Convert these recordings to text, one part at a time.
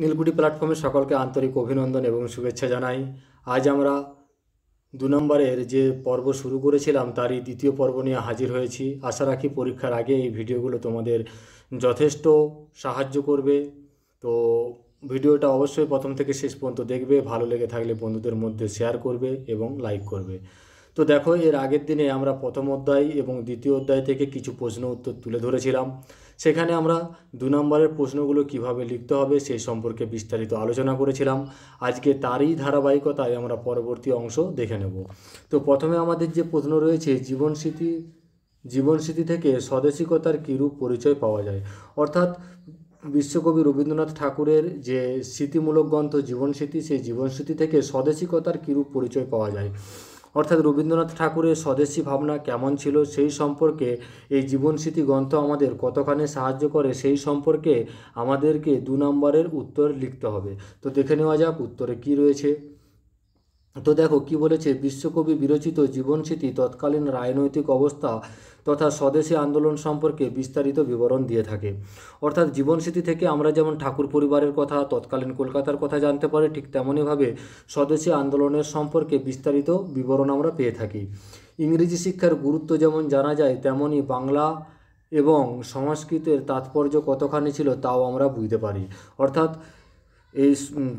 নীলকুটি প্ল্যাটফর্মে সকলকে আন্তরিক অভিনন্দন এবং শুভেচ্ছা জানাই আজ আমরা দু নম্বরের যে পর্ব শুরু করেছিলাম তারই দ্বিতীয় পর্ব নিয়ে হাজির হয়েছি আশা রাখি পরীক্ষার আগে এই ভিডিওগুলো তোমাদের যথেষ্ট সাহায্য করবে তো ভিডিওটা অবশ্যই প্রথম থেকে শেষ পর্যন্ত দেখবে ভালো লেগে থাকলে বন্ধুদের মধ্যে শেয়ার করবে এবং লাইক করবে তো দেখো এর আগের দিনে আমরা প্রথম অধ্যায় এবং দ্বিতীয় অধ্যায় থেকে কিছু প্রশ্ন উত্তর তুলে ধরেছিলাম সেখানে আমরা দু নম্বরের প্রশ্নগুলো কিভাবে লিখতে হবে সেই সম্পর্কে বিস্তারিত আলোচনা করেছিলাম আজকে তারই ধারাবাহিকতায় আমরা পরবর্তী অংশ দেখে নেব তো প্রথমে আমাদের যে প্রশ্ন রয়েছে জীবনস্মৃতি জীবনস্মৃতি থেকে স্বদেশিকতার কীরূপ পরিচয় পাওয়া যায় অর্থাৎ বিশ্বকবি রবীন্দ্রনাথ ঠাকুরের যে স্মৃতিমূলক গ্রন্থ জীবনস্মৃতি সেই জীবনস্মৃতি থেকে স্বদেশিকতার কীরূপ পরিচয় পাওয়া যায় অর্থাৎ রবীন্দ্রনাথ ঠাকুরের স্বদেশী ভাবনা কেমন ছিল সেই সম্পর্কে এই জীবনস্মৃতি গ্রন্থ আমাদের কতখানি সাহায্য করে সেই সম্পর্কে আমাদেরকে দু নম্বরের উত্তর লিখতে হবে তো দেখে নেওয়া যাক উত্তরে কি রয়েছে তো দেখো কি বলেছে বিশ্বকবি বিরচিত স্মৃতি তৎকালীন রাজনৈতিক অবস্থা তথা স্বদেশী আন্দোলন সম্পর্কে বিস্তারিত বিবরণ দিয়ে থাকে অর্থাৎ জীবন স্মৃতি থেকে আমরা যেমন ঠাকুর পরিবারের কথা তৎকালীন কলকাতার কথা জানতে পারি ঠিক তেমনইভাবে স্বদেশী আন্দোলনের সম্পর্কে বিস্তারিত বিবরণ আমরা পেয়ে থাকি ইংরেজি শিক্ষার গুরুত্ব যেমন জানা যায় তেমনই বাংলা এবং সংস্কৃতের তাৎপর্য কতখানি ছিল তাও আমরা বুঝতে পারি অর্থাৎ এই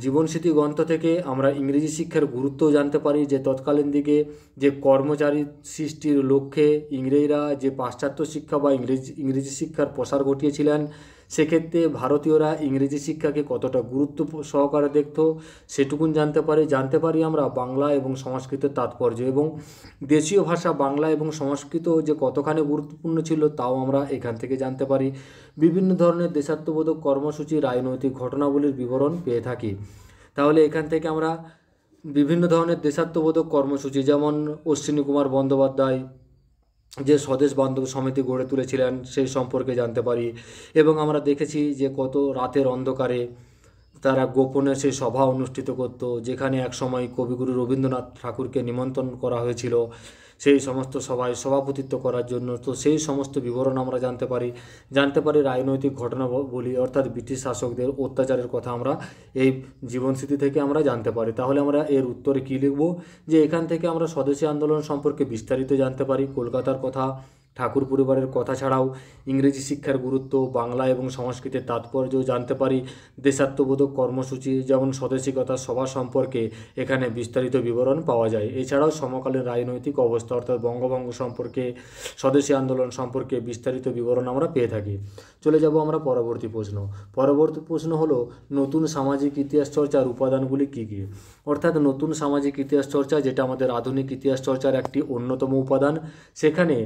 জীবনস্মৃতি গ্রন্থ থেকে আমরা ইংরেজি শিক্ষার গুরুত্ব জানতে পারি যে তৎকালীন দিকে যে কর্মচারী সৃষ্টির লক্ষ্যে ইংরেজরা যে পাশ্চাত্য শিক্ষা বা ইংরেজি ইংরেজি শিক্ষার প্রসার ঘটিয়েছিলেন সেক্ষেত্রে ভারতীয়রা ইংরেজি শিক্ষাকে কতটা গুরুত্ব সহকারে দেখত সেটুকুন জানতে পারি জানতে পারি আমরা বাংলা এবং সংস্কৃতের তাৎপর্য এবং দেশীয় ভাষা বাংলা এবং সংস্কৃত যে কতখানি গুরুত্বপূর্ণ ছিল তাও আমরা এখান থেকে জানতে পারি বিভিন্ন ধরনের দেশাত্মবোধক কর্মসূচি রাজনৈতিক ঘটনাগুলির বিবরণ পেয়ে থাকি তাহলে এখান থেকে আমরা বিভিন্ন ধরনের দেশাত্মবোধক কর্মসূচি যেমন অশ্বিনী কুমার বন্দ্যোপাধ্যায় যে স্বদেশ বান্ধব সমিতি গড়ে তুলেছিলেন সেই সম্পর্কে জানতে পারি এবং আমরা দেখেছি যে কত রাতের অন্ধকারে তারা গোপনে সেই সভা অনুষ্ঠিত করত যেখানে একসময় কবিগুরু রবীন্দ্রনাথ ঠাকুরকে নিমন্ত্রণ করা হয়েছিল সেই সমস্ত সভায় সভাপতিত্ব করার জন্য তো সেই সমস্ত বিবরণ আমরা জানতে পারি জানতে পারি রাজনৈতিক ঘটনা বলি অর্থাৎ ব্রিটিশ শাসকদের অত্যাচারের কথা আমরা এই জীবনস্মৃতি থেকে আমরা জানতে পারি তাহলে আমরা এর উত্তরে কী লিখব যে এখান থেকে আমরা স্বদেশী আন্দোলন সম্পর্কে বিস্তারিত জানতে পারি কলকাতার কথা ঠাকুর পরিবারের কথা ছাড়াও ইংরেজি শিক্ষার গুরুত্ব বাংলা এবং সংস্কৃতের তাৎপর্য জানতে পারি দেশাত্মবোধক কর্মসূচি যেমন স্বদেশিকতা সভা সম্পর্কে এখানে বিস্তারিত বিবরণ পাওয়া যায় এছাড়াও সমকালীন রাজনৈতিক অবস্থা অর্থাৎ বঙ্গভঙ্গ সম্পর্কে স্বদেশী আন্দোলন সম্পর্কে বিস্তারিত বিবরণ আমরা পেয়ে থাকি চলে যাব আমরা পরবর্তী প্রশ্ন পরবর্তী প্রশ্ন হলো নতুন সামাজিক ইতিহাস চর্চার উপাদানগুলি কী কী অর্থাৎ নতুন সামাজিক ইতিহাস চর্চা যেটা আমাদের আধুনিক ইতিহাস চর্চার একটি অন্যতম উপাদান সেখানে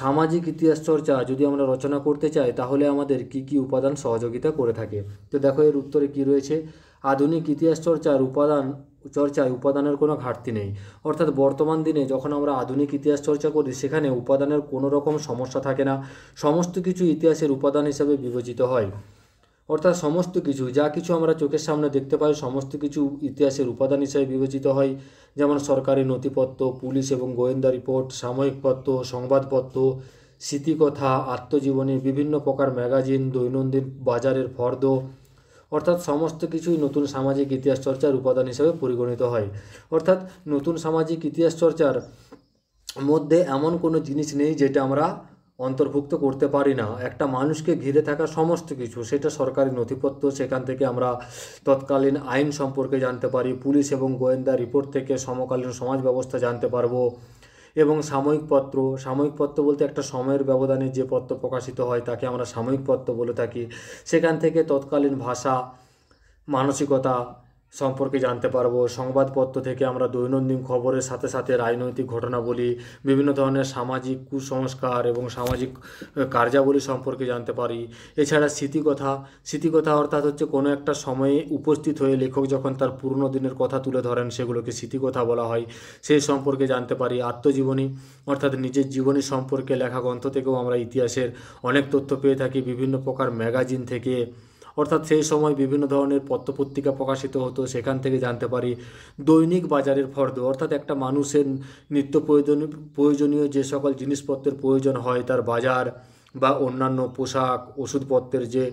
সামাজিক ইতিহাস চর্চা যদি আমরা রচনা করতে চাই তাহলে আমাদের কি কি উপাদান সহযোগিতা করে থাকে তো দেখো এর উত্তরে কি রয়েছে আধুনিক ইতিহাস চর্চার উপাদান চর্চায় উপাদানের কোনো ঘাটতি নেই অর্থাৎ বর্তমান দিনে যখন আমরা আধুনিক ইতিহাস চর্চা করি সেখানে উপাদানের কোনো রকম সমস্যা থাকে না সমস্ত কিছু ইতিহাসের উপাদান হিসাবে বিবেচিত হয় অর্থাৎ সমস্ত কিছু যা কিছু আমরা চোখের সামনে দেখতে পাই সমস্ত কিছু ইতিহাসের উপাদান হিসেবে বিবেচিত হয় যেমন সরকারি নথিপত্র পুলিশ এবং গোয়েন্দা রিপোর্ট সাময়িক পত্র সংবাদপত্র স্মৃতিকথা আত্মজীবনী বিভিন্ন প্রকার ম্যাগাজিন দৈনন্দিন বাজারের ফর্দ অর্থাৎ সমস্ত কিছুই নতুন সামাজিক ইতিহাস চর্চার উপাদান হিসাবে পরিগণিত হয় অর্থাৎ নতুন সামাজিক ইতিহাস চর্চার মধ্যে এমন কোনো জিনিস নেই যেটা আমরা অন্তর্ভুক্ত করতে পারি না একটা মানুষকে ঘিরে থাকা সমস্ত কিছু সেটা সরকারি নথিপত্র সেখান থেকে আমরা তৎকালীন আইন সম্পর্কে জানতে পারি পুলিশ এবং গোয়েন্দা রিপোর্ট থেকে সমকালীন সমাজ ব্যবস্থা জানতে পারবো এবং সাময়িক পত্র সাময়িক পত্র বলতে একটা সময়ের ব্যবধানে যে পত্র প্রকাশিত হয় তাকে আমরা সাময়িক পত্র বলে থাকি সেখান থেকে তৎকালীন ভাষা মানসিকতা সম্পর্কে জানতে পারবো সংবাদপত্র থেকে আমরা দৈনন্দিন খবরের সাথে সাথে রাজনৈতিক ঘটনাবলী বিভিন্ন ধরনের সামাজিক কুসংস্কার এবং সামাজিক কার্যাবলী সম্পর্কে জানতে পারি এছাড়া স্মৃতিকথা স্মৃতিকথা অর্থাৎ হচ্ছে কোনো একটা সময়ে উপস্থিত হয়ে লেখক যখন তার পুরনো দিনের কথা তুলে ধরেন সেগুলোকে স্মৃতিকথা বলা হয় সেই সম্পর্কে জানতে পারি আত্মজীবনী অর্থাৎ নিজের জীবনী সম্পর্কে লেখা গ্রন্থ থেকেও আমরা ইতিহাসের অনেক তথ্য পেয়ে থাকি বিভিন্ন প্রকার ম্যাগাজিন থেকে অর্থাৎ সেই সময় বিভিন্ন ধরনের পত্রপত্রিকা প্রকাশিত হতো সেখান থেকে জানতে পারি দৈনিক বাজারের ফর্দ অর্থাৎ একটা মানুষের নিত্য প্রয়োজনীয় প্রয়োজনীয় যে সকল জিনিসপত্রের প্রয়োজন হয় তার বাজার বা অন্যান্য পোশাক ওষুধপত্রের যে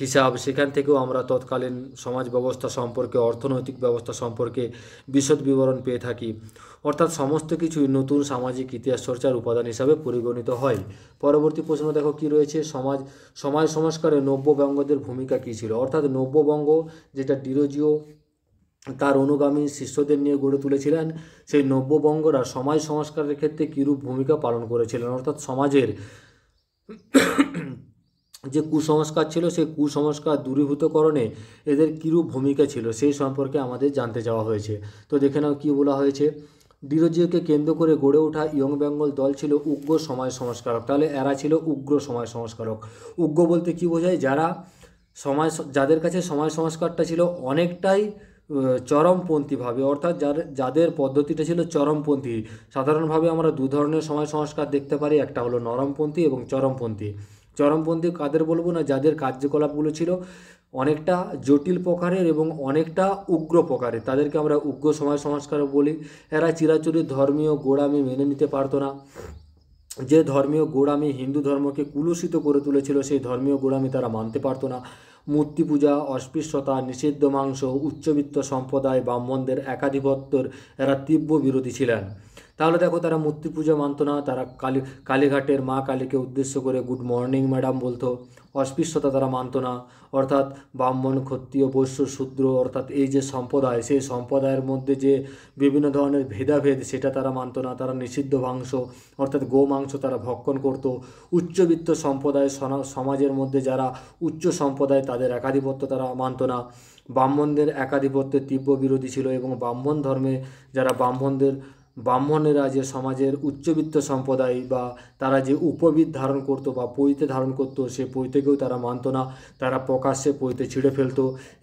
হিসাব সেখান থেকেও আমরা তৎকালীন সমাজ ব্যবস্থা সম্পর্কে অর্থনৈতিক ব্যবস্থা সম্পর্কে বিশদ বিবরণ পেয়ে থাকি অর্থাৎ সমস্ত কিছুই নতুন সামাজিক ইতিহাস চর্চার উপাদান হিসাবে পরিগণিত হয় পরবর্তী প্রশ্ন দেখো কি রয়েছে সমাজ সমাজ সংস্কারে নব্যবঙ্গদের ভূমিকা কী ছিল অর্থাৎ নব্যবঙ্গ যেটা ডিরোজিও তার অনুগামী শিষ্যদের নিয়ে গড়ে তুলেছিলেন সেই নব্যবঙ্গরা সমাজ সংস্কারের ক্ষেত্রে কীরূপ ভূমিকা পালন করেছিলেন অর্থাৎ সমাজের যে কুসংস্কার ছিল সেই কুসংস্কার দূরীভূতকরণে এদের কীরূপ ভূমিকা ছিল সেই সম্পর্কে আমাদের জানতে চাওয়া হয়েছে তো দেখে নাও কী বলা হয়েছে ডিরোজিওকে কেন্দ্র করে গড়ে ওঠা ইয়ং বেঙ্গল দল ছিল উগ্র সমাজ সংস্কারক তাহলে এরা ছিল উগ্র সমাজ সংস্কারক উগ্র বলতে কি বোঝায় যারা সমাজ যাদের কাছে সমাজ সংস্কারটা ছিল অনেকটাই চরমপন্থীভাবে অর্থাৎ যার যাদের পদ্ধতিটা ছিল চরমপন্থী সাধারণভাবে আমরা দু ধরনের সমাজ সংস্কার দেখতে পারি একটা হলো নরমপন্থী এবং চরমপন্থী চরমপন্থী কাদের বলবো না যাদের কার্যকলাপগুলো ছিল অনেকটা জটিল প্রকারের এবং অনেকটা উগ্র প্রকারের তাদেরকে আমরা উগ্র সমাজ সংস্কার বলি এরা চিরাচরিত ধর্মীয় গোড়ামি মেনে নিতে পারতো না যে ধর্মীয় গোড়ামি হিন্দু ধর্মকে কুলুষিত করে তুলেছিল সেই ধর্মীয় গোড়ামি তারা মানতে পারতো না মূর্তি পূজা অস্পৃশ্যতা নিষিদ্ধ মাংস উচ্চবিত্ত সম্প্রদায় ব্রাহ্মণদের একাধিপত্যর এরা তীব্র বিরোধী ছিলেন তাহলে দেখো তারা মূর্তি পূজা মানত না তারা কালী কালীঘাটের মা কালীকে উদ্দেশ্য করে গুড মর্নিং ম্যাডাম বলতো অস্পৃশ্যতা তারা মানত না অর্থাৎ ব্রাহ্মণ ক্ষত্রিয় বৈশ্য শূদ্র অর্থাৎ এই যে সম্প্রদায় সেই সম্প্রদায়ের মধ্যে যে বিভিন্ন ধরনের ভেদাভেদ সেটা তারা মানত না তারা নিষিদ্ধ মাংস অর্থাৎ গো মাংস তারা ভক্ষণ করত উচ্চবিত্ত সম্প্রদায় সমাজের মধ্যে যারা উচ্চ সম্প্রদায় তাদের একাধিপত্য তারা মানত না ব্রাহ্মণদের একাধিপত্যের তীব্র বিরোধী ছিল এবং ব্রাহ্মণ ধর্মে যারা ব্রাহ্মণদের ব্রাহ্মণেরা যে সমাজের উচ্চবিত্ত সম্প্রদায় বা তারা যে উপবিদ ধারণ করত বা পৈতে ধারণ করত সে পৈতেকেও তারা মানত না তারা প্রকাশ্যে পৈতে ছিঁড়ে ফেলত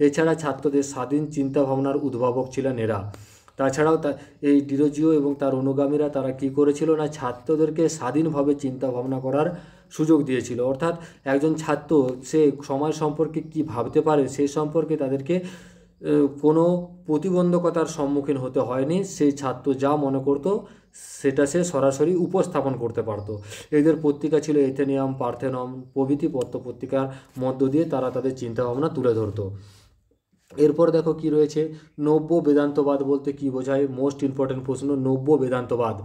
এছাড়া ছাত্রদের স্বাধীন চিন্তাভাবনার উদ্ভাবক ছিলেন এরা তাছাড়াও তা এই ডিরোজিও এবং তার অনুগামীরা তারা কি করেছিল না ছাত্রদেরকে স্বাধীনভাবে চিন্তা ভাবনা করার সুযোগ দিয়েছিল অর্থাৎ একজন ছাত্র সে সমাজ সম্পর্কে কি ভাবতে পারে সে সম্পর্কে তাদেরকে কোনো প্রতিবন্ধকতার সম্মুখীন হতে হয়নি সেই ছাত্র যা মনে করতো সেটা সে সরাসরি উপস্থাপন করতে পারত এদের পত্রিকা ছিল এথেনিয়াম পার্থেনম প্রভৃতি পত্র পত্রিকার মধ্য দিয়ে তারা তাদের চিন্তাভাবনা তুলে ধরতো এরপর দেখো কি রয়েছে নব্য বেদান্তবাদ বলতে কি বোঝায় মোস্ট ইম্পর্টেন্ট প্রশ্ন নব্য বেদান্তবাদ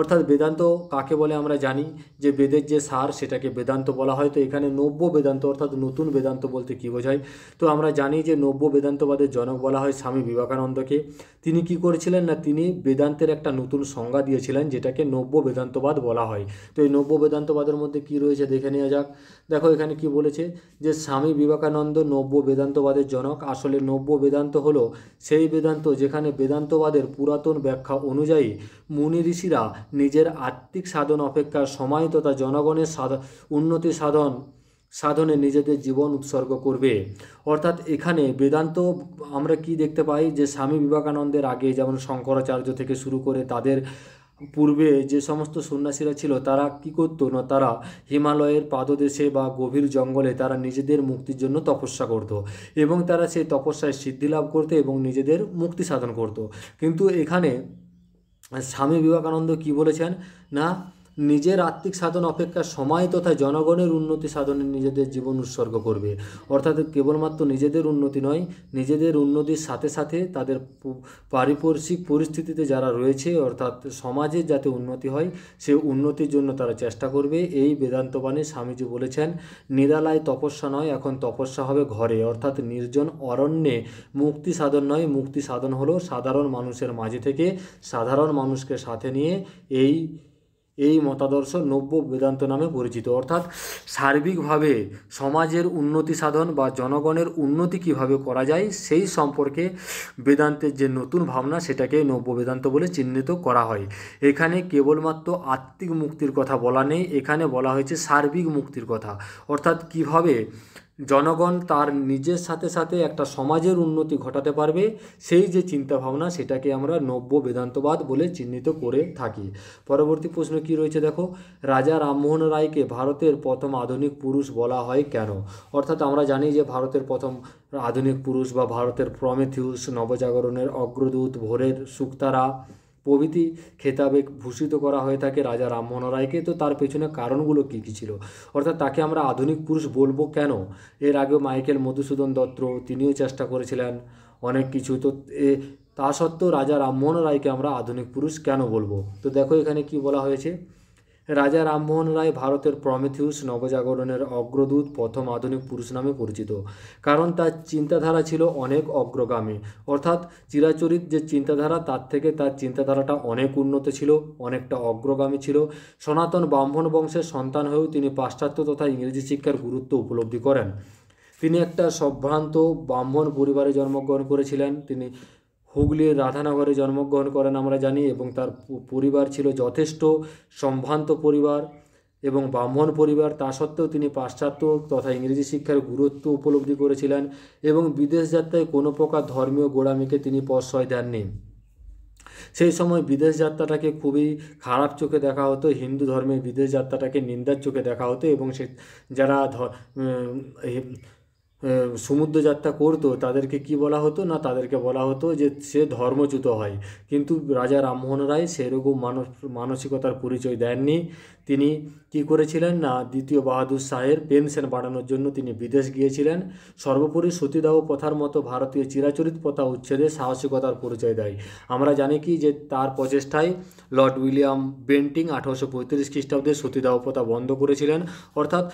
অর্থাৎ বেদান্ত কাকে বলে আমরা জানি যে বেদের যে সার সেটাকে বেদান্ত বলা হয় তো এখানে নব্য বেদান্ত অর্থাৎ নতুন বেদান্ত বলতে কী বোঝায় তো আমরা জানি যে নব্য বেদান্তবাদের জনক বলা হয় স্বামী বিবেকানন্দকে তিনি কি করেছিলেন না তিনি বেদান্তের একটা নতুন সংজ্ঞা দিয়েছিলেন যেটাকে নব্য বেদান্তবাদ বলা হয় তো এই নব্য বেদান্তবাদের মধ্যে কি রয়েছে দেখে নেওয়া যাক দেখো এখানে কি বলেছে যে স্বামী বিবেকানন্দ নব্য বেদান্তবাদের জনক আসলে নব্য বেদান্ত হলো সেই বেদান্ত যেখানে বেদান্তবাদের পুরাতন ব্যাখ্যা অনুযায়ী মুনি ঋষিরা নিজের আত্মিক সাধন অপেক্ষা সময় তথা জনগণের উন্নতি সাধন সাধনে নিজেদের জীবন উৎসর্গ করবে অর্থাৎ এখানে বেদান্ত আমরা কি দেখতে পাই যে স্বামী বিবেকানন্দের আগে যেমন শঙ্করাচার্য থেকে শুরু করে তাদের পূর্বে যে সমস্ত সন্ন্যাসীরা ছিল তারা কি করতো না তারা হিমালয়ের পাদদেশে বা গভীর জঙ্গলে তারা নিজেদের মুক্তির জন্য তপস্যা করত। এবং তারা সেই তপস্যায় সিদ্ধি লাভ করতো এবং নিজেদের মুক্তি সাধন করত। কিন্তু এখানে স্বামী বিবেকানন্দ কি বলেছেন না নিজের আত্মিক সাধন অপেক্ষা সময় তথা জনগণের উন্নতি সাধনে নিজেদের জীবন উৎসর্গ করবে অর্থাৎ কেবলমাত্র নিজেদের উন্নতি নয় নিজেদের উন্নতির সাথে সাথে তাদের পারিপার্শ্বিক পরিস্থিতিতে যারা রয়েছে অর্থাৎ সমাজের যাতে উন্নতি হয় সে উন্নতির জন্য তারা চেষ্টা করবে এই বেদান্তবাণী স্বামীজি বলেছেন নিরালায় তপস্যা নয় এখন তপস্যা হবে ঘরে অর্থাৎ নির্জন অরণ্যে মুক্তি সাধন নয় মুক্তি সাধন হলো সাধারণ মানুষের মাঝে থেকে সাধারণ মানুষকে সাথে নিয়ে এই এই মতাদর্শ নব্য বেদান্ত নামে পরিচিত অর্থাৎ সার্বিকভাবে সমাজের উন্নতি সাধন বা জনগণের উন্নতি কিভাবে করা যায় সেই সম্পর্কে বেদান্তের যে নতুন ভাবনা সেটাকে নব্য বেদান্ত বলে চিহ্নিত করা হয় এখানে কেবলমাত্র আত্মিক মুক্তির কথা বলা নেই এখানে বলা হয়েছে সার্বিক মুক্তির কথা অর্থাৎ কিভাবে জনগণ তার নিজের সাথে সাথে একটা সমাজের উন্নতি ঘটাতে পারবে সেই যে চিন্তা ভাবনা সেটাকে আমরা নব্য বেদান্তবাদ বলে চিহ্নিত করে থাকি পরবর্তী প্রশ্ন কি রয়েছে দেখো রাজা রামমোহন রায়কে ভারতের প্রথম আধুনিক পুরুষ বলা হয় কেন অর্থাৎ আমরা জানি যে ভারতের প্রথম আধুনিক পুরুষ বা ভারতের প্রমেথিউস নবজাগরণের অগ্রদূত ভোরের সুক্তারা প্রভৃতি খেতাবে ভূষিত করা হয়ে থাকে রাজা রামমোহন রায়কে তো তার পেছনে কারণগুলো কী কী ছিল অর্থাৎ তাকে আমরা আধুনিক পুরুষ বলবো কেন এর আগে মাইকেল মধুসূদন দত্ত তিনিও চেষ্টা করেছিলেন অনেক কিছু তো এ তা সত্ত্বেও রাজা রামমোহন রায়কে আমরা আধুনিক পুরুষ কেন বলবো তো দেখো এখানে কি বলা হয়েছে রাজা রামমোহন রায় ভারতের প্রমেথিউস নবজাগরণের অগ্রদূত প্রথম আধুনিক পুরুষ নামে পরিচিত কারণ তার চিন্তাধারা ছিল অনেক অগ্রগামী অর্থাৎ চিরাচরিত যে চিন্তাধারা তার থেকে তার চিন্তাধারাটা অনেক উন্নত ছিল অনেকটা অগ্রগামী ছিল সনাতন ব্রাহ্মণ বংশের সন্তান হয়েও তিনি পাশ্চাত্য তথা ইংরেজি শিক্ষার গুরুত্ব উপলব্ধি করেন তিনি একটা সম্ভ্রান্ত ব্রাহ্মণ পরিবারে জন্মগ্রহণ করেছিলেন তিনি হুগলির রাধানগরে জন্মগ্রহণ করেন আমরা জানি এবং তার পরিবার ছিল যথেষ্ট সম্ভ্রান্ত পরিবার এবং ব্রাহ্মণ পরিবার তা সত্ত্বেও তিনি পাশ্চাত্য তথা ইংরেজি শিক্ষার গুরুত্ব উপলব্ধি করেছিলেন এবং বিদেশ যাত্রায় কোনো প্রকার ধর্মীয় গোড়ামিকে তিনি প্রশ্রয় দেননি সেই সময় বিদেশ যাত্রাটাকে খুবই খারাপ চোখে দেখা হতো হিন্দু ধর্মে বিদেশ যাত্রাটাকে নিন্দার চোখে দেখা হতো এবং সে যারা সমুদ্র যাত্রা করতো তাদেরকে কি বলা হতো না তাদেরকে বলা হতো যে সে ধর্মচ্যুত হয় কিন্তু রাজা রামমোহন রায় সেরকম মানস মানসিকতার পরিচয় দেননি তিনি কি করেছিলেন না দ্বিতীয় বাহাদুর শাহের পেনশন বাড়ানোর জন্য তিনি বিদেশ গিয়েছিলেন সর্বোপরি সতীদাহ প্রথার মতো ভারতীয় চিরাচরিত প্রথা উচ্ছেদে সাহসিকতার পরিচয় দেয় আমরা জানি কি যে তার প্রচেষ্টায় লর্ড উইলিয়াম বেন্টিং আঠারোশো পঁয়ত্রিশ খ্রিস্টাব্দে সতীদাহ প্রথা বন্ধ করেছিলেন অর্থাৎ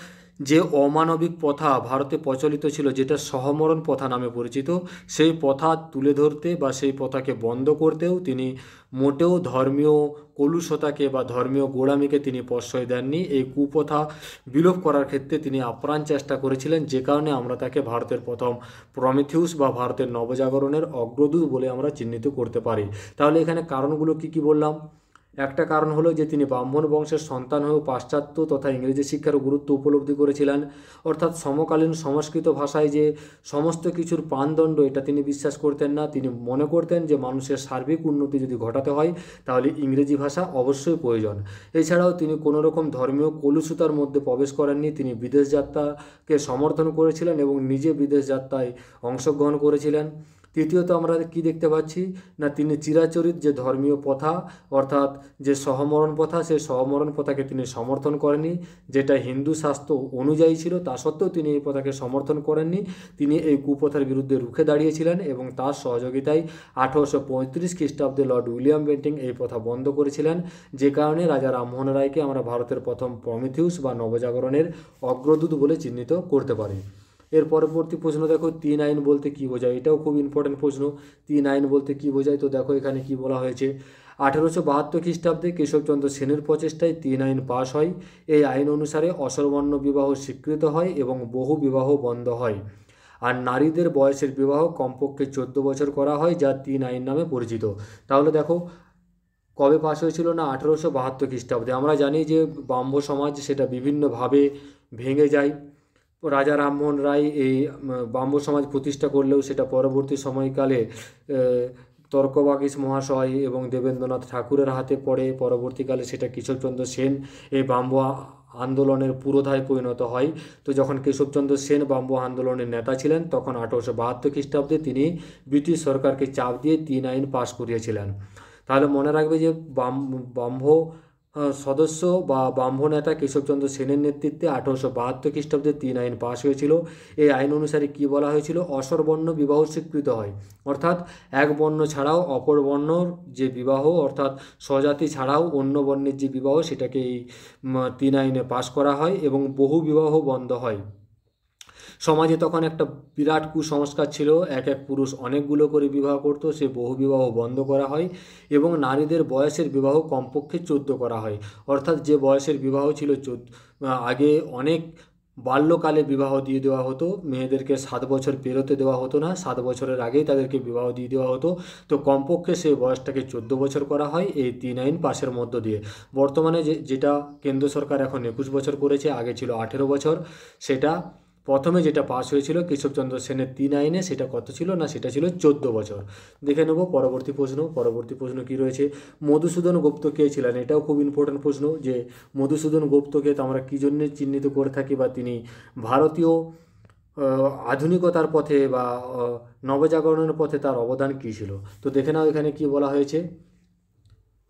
যে অমানবিক প্রথা ভারতে প্রচলিত ছিল যেটা সহমরণ প্রথা নামে পরিচিত সেই প্রথা তুলে ধরতে বা সেই প্রথাকে বন্ধ করতেও তিনি মোটেও ধর্মীয় কলুষতাকে বা ধর্মীয় গোড়ামিকে তিনি প্রশ্রয় দেননি এই কুপ্রথা বিলোপ করার ক্ষেত্রে তিনি আপ্রাণ চেষ্টা করেছিলেন যে কারণে আমরা তাকে ভারতের প্রথম প্রমিথিউস বা ভারতের নবজাগরণের অগ্রদূত বলে আমরা চিহ্নিত করতে পারি তাহলে এখানে কারণগুলো কি কি বললাম একটা কারণ হলো যে তিনি ব্রাহ্মণ বংশের সন্তান হয়েও পাশ্চাত্য তথা ইংরেজি শিক্ষার গুরুত্ব উপলব্ধি করেছিলেন অর্থাৎ সমকালীন সংস্কৃত ভাষায় যে সমস্ত কিছুর প্রাণদণ্ড এটা তিনি বিশ্বাস করতেন না তিনি মনে করতেন যে মানুষের সার্বিক উন্নতি যদি ঘটাতে হয় তাহলে ইংরেজি ভাষা অবশ্যই প্রয়োজন এছাড়াও তিনি কোনো রকম ধর্মীয় কলুষতার মধ্যে প্রবেশ করেননি তিনি বিদেশ যাত্রাকে সমর্থন করেছিলেন এবং নিজে বিদেশ যাত্রায় অংশগ্রহণ করেছিলেন তৃতীয়ত আমরা কি দেখতে পাচ্ছি না তিনি চিরাচরিত যে ধর্মীয় প্রথা অর্থাৎ যে সহমরণ প্রথা সেই সহমরণ প্রথাকে তিনি সমর্থন করেনি যেটা হিন্দু শাস্ত্র অনুযায়ী ছিল তা সত্ত্বেও তিনি এই প্রথাকে সমর্থন করেননি তিনি এই কুপ্রথার বিরুদ্ধে রুখে দাঁড়িয়েছিলেন এবং তার সহযোগিতায় আঠারোশো পঁয়ত্রিশ খ্রিস্টাব্দে লর্ড উইলিয়াম বেন্টিং এই প্রথা বন্ধ করেছিলেন যে কারণে রাজা রামমোহন রায়কে আমরা ভারতের প্রথম প্রমিথিউস বা নবজাগরণের অগ্রদূত বলে চিহ্নিত করতে পারি এর পরবর্তী প্রশ্ন দেখো তিন আইন বলতে কি বোঝায় এটাও খুব ইম্পর্টেন্ট প্রশ্ন তিন আইন বলতে কি বোঝায় তো দেখো এখানে কি বলা হয়েছে আঠেরোশো বাহাত্তর খ্রিস্টাব্দে কেশবচন্দ্র সেনের প্রচেষ্টায় তিন আইন পাশ হয় এই আইন অনুসারে অসর্বর্ণ বিবাহ স্বীকৃত হয় এবং বহু বিবাহ বন্ধ হয় আর নারীদের বয়সের বিবাহ কমপক্ষে চোদ্দ বছর করা হয় যা তিন আইন নামে পরিচিত তাহলে দেখো কবে পাশ হয়েছিল না আঠেরোশো বাহাত্তর খ্রিস্টাব্দে আমরা জানি যে ব্রাহ্ম সমাজ সেটা বিভিন্নভাবে ভেঙে যায় রাজা রামমোহন রায় এই ব্রাহ্ম সমাজ প্রতিষ্ঠা করলেও সেটা পরবর্তী সময়কালে তর্কবাগিস মহাশয় এবং দেবেন্দ্রনাথ ঠাকুরের হাতে পড়ে পরবর্তীকালে সেটা কেশবচন্দ্র সেন এই ব্রাহ্ম আন্দোলনের পুরোধায় পরিণত হয় তো যখন কেশবচন্দ্র সেন বাম্ব আন্দোলনের নেতা ছিলেন তখন আঠারোশো বাহাত্তর খ্রিস্টাব্দে তিনি ব্রিটিশ সরকারকে চাপ দিয়ে তিন আইন পাশ করিয়েছিলেন তাহলে মনে রাখবে যে বাম বাম্ভ সদস্য বা ব্রাহ্মণ নেতা কেশবচন্দ্র সেনের নেতৃত্বে আঠারোশো বাহাত্তর খ্রিস্টাব্দে তিন আইন পাশ হয়েছিল এই আইন অনুসারে কি বলা হয়েছিল অসর বর্ণ বিবাহ স্বীকৃত হয় অর্থাৎ এক বর্ণ ছাড়াও অপর বর্ণর যে বিবাহ অর্থাৎ স্বজাতি ছাড়াও অন্য বর্ণের যে বিবাহ সেটাকে এই তিন আইনে পাশ করা হয় এবং বহু বিবাহ বন্ধ হয় সমাজে তখন একটা বিরাট কুসংস্কার ছিল এক এক পুরুষ অনেকগুলো করে বিবাহ করত সে বহু বিবাহ বন্ধ করা হয় এবং নারীদের বয়সের বিবাহ কমপক্ষে চোদ্দ করা হয় অর্থাৎ যে বয়সের বিবাহ ছিল চোদ্দ আগে অনেক বাল্যকালে বিবাহ দিয়ে দেওয়া হতো মেয়েদেরকে সাত বছর পেরোতে দেওয়া হতো না সাত বছরের আগেই তাদেরকে বিবাহ দিয়ে দেওয়া হতো তো কমপক্ষে সে বয়সটাকে চোদ্দ বছর করা হয় এই তিন আইন পাশের মধ্য দিয়ে বর্তমানে যে যেটা কেন্দ্র সরকার এখন একুশ বছর করেছে আগে ছিল আঠেরো বছর সেটা প্রথমে যেটা পাশ হয়েছিল কেশবচন্দ্র সেনের তিন আইনে সেটা কত ছিল না সেটা ছিল চোদ্দ বছর দেখে নেব পরবর্তী প্রশ্ন পরবর্তী প্রশ্ন কি রয়েছে মধুসূদন গুপ্ত কে ছিলেন এটাও খুব ইম্পর্ট্যান্ট প্রশ্ন যে মধুসূদন গুপ্তকে তো আমরা কী জন্যে চিহ্নিত করে থাকি বা তিনি ভারতীয় আধুনিকতার পথে বা নবজাগরণের পথে তার অবদান কী ছিল তো দেখে নাও এখানে কি বলা হয়েছে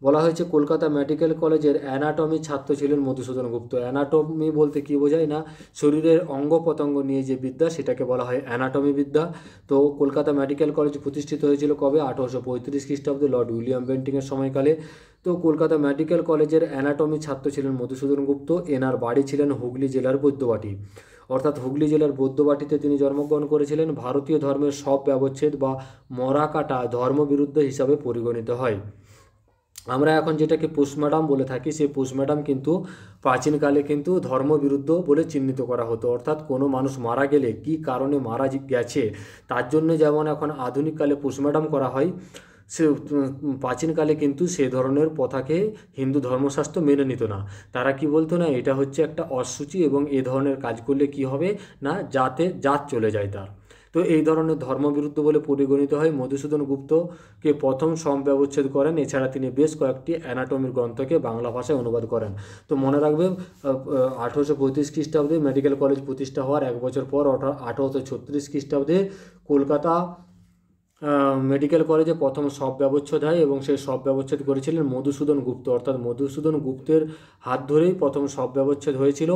বলা হয়েছে কলকাতা মেডিকেল কলেজের অ্যানাটমি ছাত্র ছিলেন মধুসূদন গুপ্ত অ্যানাটমি বলতে কি বোঝায় না শরীরের অঙ্গ পতঙ্গ নিয়ে যে বিদ্যা সেটাকে বলা হয় অ্যানাটমি বিদ্যা তো কলকাতা মেডিকেল কলেজ প্রতিষ্ঠিত হয়েছিল কবে আঠারোশো পঁয়ত্রিশ খ্রিস্টাব্দে লর্ড উইলিয়াম বেন্টিংয়ের সময়কালে তো কলকাতা মেডিকেল কলেজের অ্যানাটমি ছাত্র ছিলেন মধুসূদন গুপ্ত এনার বাড়ি ছিলেন হুগলি জেলার বৈদ্যবাটি অর্থাৎ হুগলি জেলার বৌদ্ধবাটিতে তিনি জন্মগ্রহণ করেছিলেন ভারতীয় ধর্মের সব ব্যবচ্ছেদ বা মরাকাটা ধর্মবিরুদ্ধ হিসাবে পরিগণিত হয় আমরা এখন যেটাকে পুষম্যাডাম বলে থাকি সেই পুষম্যাডাম কিন্তু প্রাচীনকালে কিন্তু ধর্মবিরুদ্ধ বলে চিহ্নিত করা হতো অর্থাৎ কোনো মানুষ মারা গেলে কি কারণে মারা গেছে তার জন্য যেমন এখন আধুনিককালে পুষম্যাডাম করা হয় সে প্রাচীনকালে কিন্তু সে ধরনের প্রথাকে হিন্দু ধর্মশাস্ত্র মেনে নিত না তারা কি বলতো না এটা হচ্ছে একটা অসুচি এবং এ ধরনের কাজ করলে কি হবে না জাতে জাত চলে যায় তার তো এই ধরনের ধর্মবিরুদ্ধ বলে পরিগণিত হয় মধুসূদন গুপ্তকে প্রথম সমব্যবচ্ছেদ করেন এছাড়া তিনি বেশ কয়েকটি অ্যানাটমির গ্রন্থকে বাংলা ভাষায় অনুবাদ করেন তো মনে রাখবে আঠেরোশো পঁয়ত্রিশ খ্রিস্টাব্দে মেডিকেল কলেজ প্রতিষ্ঠা হওয়ার এক বছর পর আঠারোশো ছত্রিশ খ্রিস্টাব্দে কলকাতা মেডিকেল কলেজে প্রথম সব ব্যবচ্ছেদ হয় এবং সেই সব ব্যবচ্ছেদ করেছিলেন মধুসূদন গুপ্ত অর্থাৎ মধুসূদন গুপ্তের হাত ধরেই প্রথম সব ব্যবচ্ছেদ হয়েছিল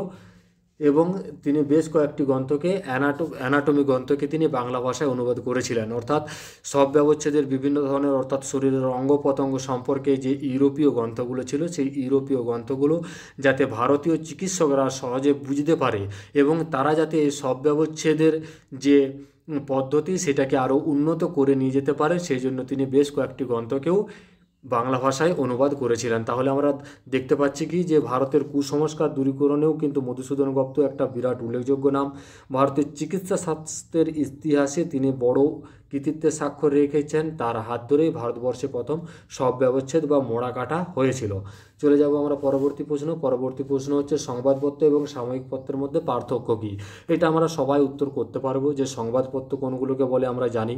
এবং তিনি বেশ কয়েকটি গ্রন্থকে অ্যানাটো অ্যানাটমি গ্রন্থকে তিনি বাংলা ভাষায় অনুবাদ করেছিলেন অর্থাৎ সব ব্যবচ্ছেদের বিভিন্ন ধরনের অর্থাৎ শরীরের অঙ্গ পতঙ্গ সম্পর্কে যে ইউরোপীয় গ্রন্থগুলো ছিল সেই ইউরোপীয় গ্রন্থগুলো যাতে ভারতীয় চিকিৎসকরা সহজে বুঝতে পারে এবং তারা যাতে সব ব্যবচ্ছেদের যে পদ্ধতি সেটাকে আরও উন্নত করে নিয়ে যেতে পারে সেই জন্য তিনি বেশ কয়েকটি গ্রন্থকেও বাংলা ভাষায় অনুবাদ করেছিলেন তাহলে আমরা দেখতে পাচ্ছি কি যে ভারতের কুসংস্কার দূরীকরণেও কিন্তু মধুসূদন গপ্ত একটা বিরাট উল্লেখযোগ্য নাম ভারতের চিকিৎসা স্বাস্থ্যের ইতিহাসে তিনি বড় কৃতিত্বে স্বাক্ষর রেখেছেন তার হাত ধরেই ভারতবর্ষে প্রথম সব ব্যবচ্ছেদ বা মোড়া কাটা হয়েছিল চলে যাব আমরা পরবর্তী প্রশ্ন পরবর্তী প্রশ্ন হচ্ছে সংবাদপত্র এবং সাময়িক পত্রের মধ্যে পার্থক্য কী এটা আমরা সবাই উত্তর করতে পারবো যে সংবাদপত্র কোনগুলোকে বলে আমরা জানি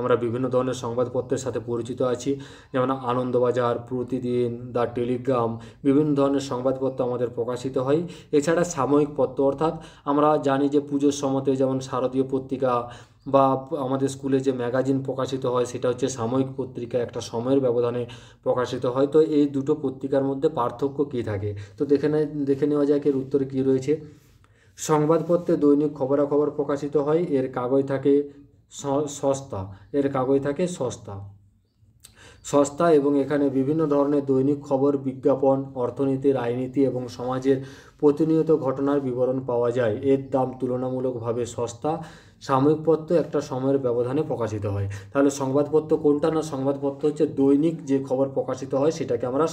আমরা বিভিন্ন ধরনের সংবাদপত্রের সাথে পরিচিত আছি যেমন আনন্দবাজার প্রতিদিন দ্য টেলিগ্রাম বিভিন্ন ধরনের সংবাদপত্র আমাদের প্রকাশিত হয় এছাড়া সাময়িক পত্র অর্থাৎ আমরা জানি যে পুজোর সময়তে যেমন শারদীয় পত্রিকা বা আমাদের স্কুলে যে ম্যাগাজিন প্রকাশিত হয় সেটা হচ্ছে সাময়িক পত্রিকা একটা সময়ের ব্যবধানে প্রকাশিত হয় তো এই দুটো পত্রিকার মধ্যে পার্থক্য কী থাকে তো দেখে দেখে নেওয়া যাক এর উত্তর কী রয়েছে সংবাদপত্রে দৈনিক খবরাখবর প্রকাশিত হয় এর কাগজ থাকে সস্তা এর কাগজ থাকে সস্তা সস্তা এবং এখানে বিভিন্ন ধরনের দৈনিক খবর বিজ্ঞাপন অর্থনীতি রাজনীতি এবং সমাজের প্রতিনিয়ত ঘটনার বিবরণ পাওয়া যায় এর দাম তুলনামূলকভাবে সস্তা সাময়িকপত্র একটা সময়ের ব্যবধানে প্রকাশিত হয় তাহলে সংবাদপত্র কোনটা না সংবাদপত্র হচ্ছে দৈনিক যে খবর প্রকাশিত হয় সেটাকে আমরা